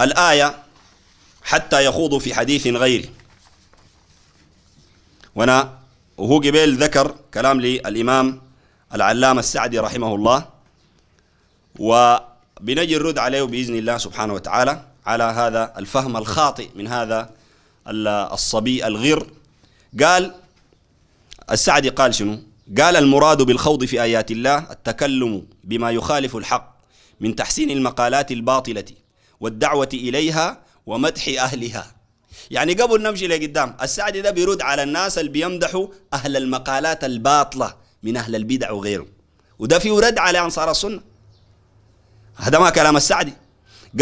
الآية حتى يخوضوا في حديث غيره وانا وهو قبيل ذكر كلام للإمام العلامة السعدي رحمه الله وبنجي الرد عليه بإذن الله سبحانه وتعالى على هذا الفهم الخاطئ من هذا الصبي الغر قال السعدي قال شنو قال المراد بالخوض في آيات الله التكلم بما يخالف الحق من تحسين المقالات الباطلة والدعوة إليها ومدح أهلها يعني قبل نمشي لقدام السعدي ده بيرد على الناس اللي بيمدحوا أهل المقالات الباطلة من أهل البدع وغيره وده فيه رد على أنصار السنة هذا ما كلام السعدي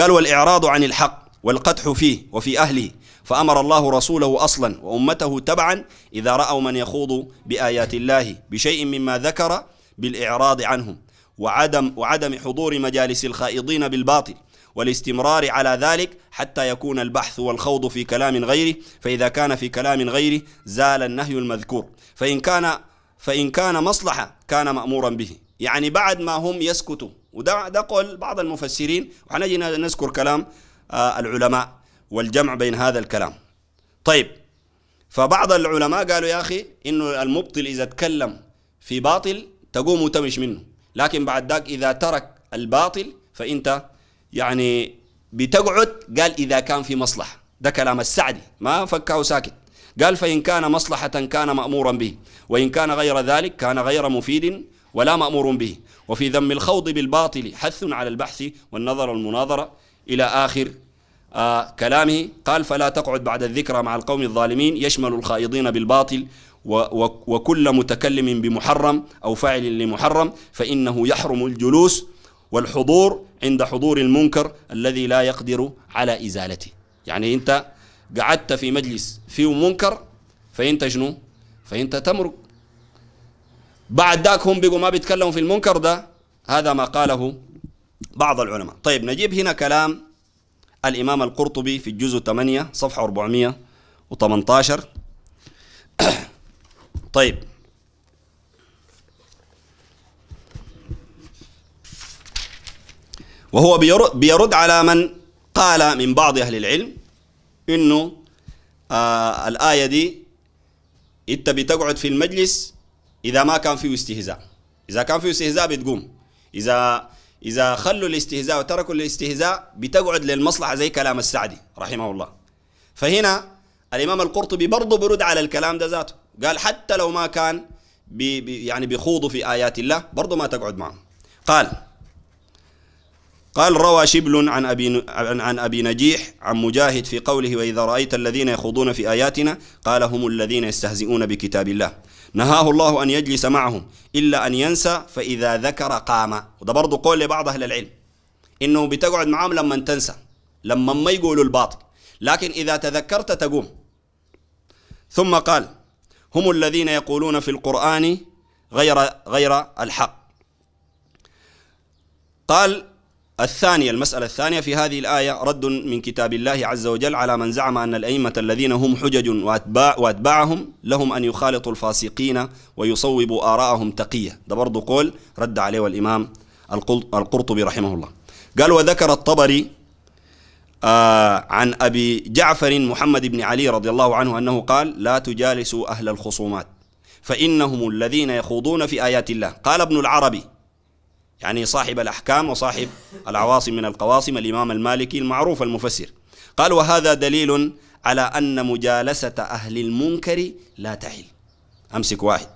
قال والإعراض عن الحق والقدح فيه وفي أهله فأمر الله رسوله أصلا وأمته تبعا إذا رأوا من يخوض بآيات الله بشيء مما ذكر بالإعراض عنهم وعدم, وعدم حضور مجالس الخائضين بالباطل والاستمرار على ذلك حتى يكون البحث والخوض في كلام غيره فإذا كان في كلام غيره زال النهي المذكور فإن كان فإن كان مصلحة كان مأمورا به يعني بعد ما هم يسكتوا وده ده قول بعض المفسرين وحنجي نذكر كلام آه، العلماء والجمع بين هذا الكلام طيب فبعض العلماء قالوا يا أخي إنه المبطل إذا تكلم في باطل تقوم وتمش منه لكن بعد ذاك إذا ترك الباطل فأنت يعني بتقعد قال إذا كان في مصلحة ده كلام السعدي ما فكه ساكت قال فإن كان مصلحة كان مأمورا به وإن كان غير ذلك كان غير مفيد ولا مأمور به وفي ذم الخوض بالباطل حث على البحث والنظر المناظرة إلى آخر آه كلامه قال فلا تقعد بعد الذكرى مع القوم الظالمين يشمل الخائضين بالباطل وكل متكلم بمحرم أو فاعل لمحرم فإنه يحرم الجلوس والحضور عند حضور المنكر الذي لا يقدر على إزالته يعني أنت قعدت في مجلس فيه منكر فأنت شنو فأنت تمرق بعد ذاك هم بقوا ما بيتكلموا في المنكر ده هذا ما قاله بعض العلماء طيب نجيب هنا كلام الإمام القرطبي في الجزء 8 صفحة 418 طيب وهو بيرد على من قال من بعض أهل العلم إنه آه الآية دي أنت بتقعد في المجلس إذا ما كان فيه استهزاء إذا كان فيه استهزاء بتقوم إذا إذا خلوا الاستهزاء وتركوا الاستهزاء بتقعد للمصلحة زي كلام السعدي رحمه الله فهنا الإمام القرطبي برضه برد على الكلام ده ذاته قال حتى لو ما كان بي بي يعني بيخوضوا في آيات الله برضه ما تقعد معهم قال قال روى شبل عن أبي, عن أبي نجيح عن مجاهد في قوله وإذا رأيت الذين يخوضون في آياتنا قال هم الذين يستهزئون بكتاب الله نهاه الله أن يجلس معهم إلا أن ينسى فإذا ذكر قام وده برضه قول لبعض أهل العلم إنه بتقعد معهم لما تنسى لما ما يقولوا الباطل لكن إذا تذكرت تقوم ثم قال هم الذين يقولون في القرآن غير غير الحق قال الثانية المسألة الثانية في هذه الآية رد من كتاب الله عز وجل على من زعم أن الأئمة الذين هم حجج وأتباع وأتباعهم لهم أن يخالطوا الفاسقين ويصوبوا آراءهم تقية ده برضو قول رد عليه الإمام القرطبي رحمه الله قال وذكر الطبري آه عن أبي جعفر محمد بن علي رضي الله عنه أنه قال لا تجالسوا أهل الخصومات فإنهم الذين يخوضون في آيات الله قال ابن العربي يعني صاحب الأحكام وصاحب العواصم من القواصم الإمام المالكي المعروف المفسر قال وهذا دليل على أن مجالسة أهل المنكر لا تحل أمسك واحد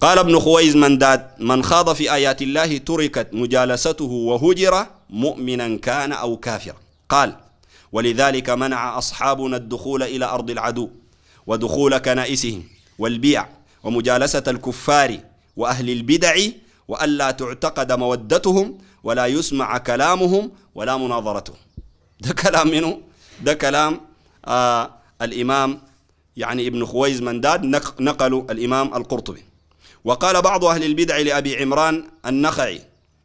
قال ابن خويز من داد من خاض في آيات الله تركت مجالسته وهجر مؤمنا كان أو كافرا قال ولذلك منع أصحابنا الدخول إلى أرض العدو ودخول كنائسهم والبيع ومجالسة الكفار وأهل البدع وألا تعتقد مودتهم ولا يسمع كلامهم ولا مناظرتهم ده كلام منه ده كلام آه الإمام يعني ابن خويز منداد نقل الإمام القرطبي وقال بعض أهل البدع لأبي عمران النخعي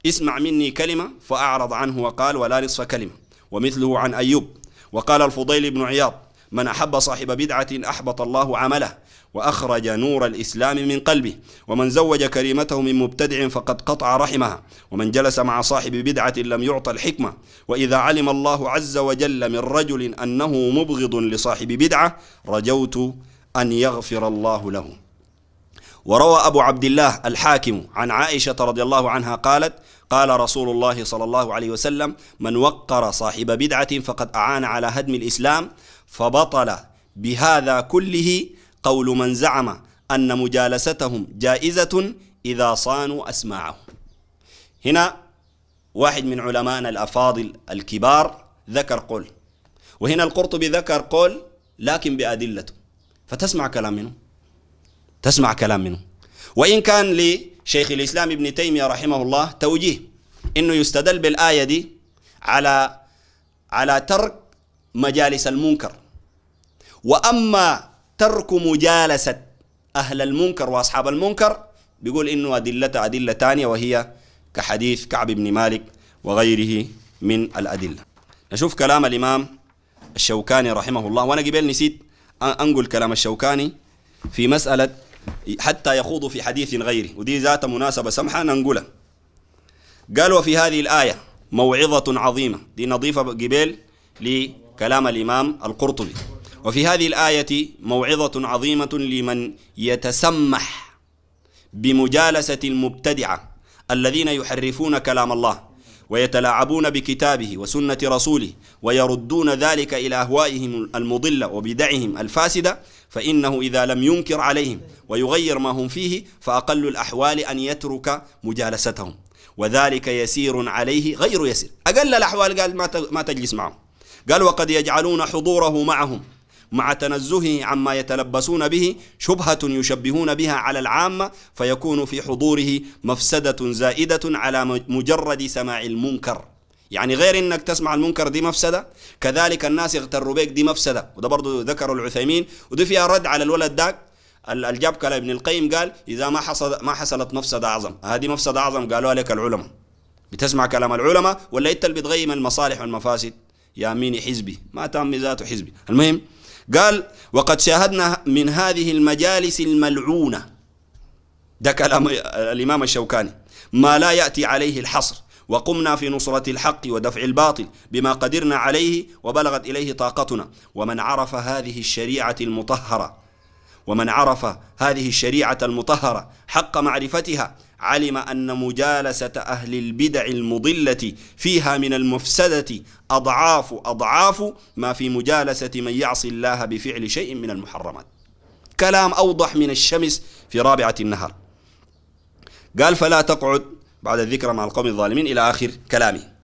اسمع مني كلمة فأعرض عنه وقال ولا نصف كلمة ومثله عن أيوب وقال الفضيل بن عياض من أحب صاحب بدعة أحبط الله عمله وأخرج نور الإسلام من قلبه ومن زوج كريمته من مبتدع فقد قطع رحمها ومن جلس مع صاحب بدعة لم يعطى الحكمة وإذا علم الله عز وجل من رجل أنه مبغض لصاحب بدعة رجوت أن يغفر الله له وروى أبو عبد الله الحاكم عن عائشة رضي الله عنها قالت قال رسول الله صلى الله عليه وسلم من وقر صاحب بدعة فقد أعان على هدم الإسلام فبطل بهذا كله قول من زعم أن مجالستهم جائزة إذا صانوا أسماعهم هنا واحد من علمائنا الأفاضل الكبار ذكر قول وهنا القرطبي ذكر قول لكن بأدلته فتسمع كلام منه تسمع كلام منه وإن كان لشيخ الإسلام ابن تيمية رحمه الله توجيه إنه يستدل بالآية دي على على ترك مجالس المنكر وأما ترك مجالسة أهل المنكر وأصحاب المنكر بيقول إنه أدلة أدلة تانية وهي كحديث كعب بن مالك وغيره من الأدلة نشوف كلام الإمام الشوكاني رحمه الله وأنا قبل نسيت أنقل كلام الشوكاني في مسألة حتى يخوضوا في حديث غيره ودي ذات مناسبة سمحة ننقلها قال وفي هذه الآية موعظة عظيمة دي نظيفة قبيل لكلام الإمام القرطبي وفي هذه الآية موعظة عظيمة لمن يتسمح بمجالسة المبتدعة الذين يحرفون كلام الله ويتلاعبون بكتابه وسنة رسوله ويردون ذلك إلى أهوائهم المضلة وبدعهم الفاسدة فإنه إذا لم ينكر عليهم ويغير ما هم فيه فأقل الأحوال أن يترك مجالستهم وذلك يسير عليه غير يسير أقل الأحوال قال ما تجلس معهم قال وقد يجعلون حضوره معهم مع تنزهه عما يتلبسون به شبهة يشبهون بها على العامة فيكون في حضوره مفسدة زائدة على مجرد سماع المنكر يعني غير انك تسمع المنكر دي مفسده كذلك الناس يغتروا بك دي مفسده وده برضه ذكره العثيمين ودي فيها رد على الولد داك الجاب لابن ابن القيم قال اذا ما حصل ما حصلت مفسده اعظم هذه مفسده اعظم قالوا لك العلماء بتسمع كلام العلماء ولا انت اللي بتغيم المصالح والمفاسد يا ميني حزبي ما تام ذاته حزبي المهم قال وقد شاهدنا من هذه المجالس الملعونة ده كلام الإمام الشوكاني ما لا يأتي عليه الحصر وقمنا في نصرة الحق ودفع الباطل بما قدرنا عليه وبلغت إليه طاقتنا ومن عرف هذه الشريعة المطهرة ومن عرف هذه الشريعة المطهرة حق معرفتها علم أن مجالسة أهل البدع المضلة فيها من المفسدة أضعاف أضعاف ما في مجالسة من يعصي الله بفعل شيء من المحرمات كلام أوضح من الشمس في رابعة النهار قال فلا تقعد بعد الذكر مع القوم الظالمين إلى آخر كلامه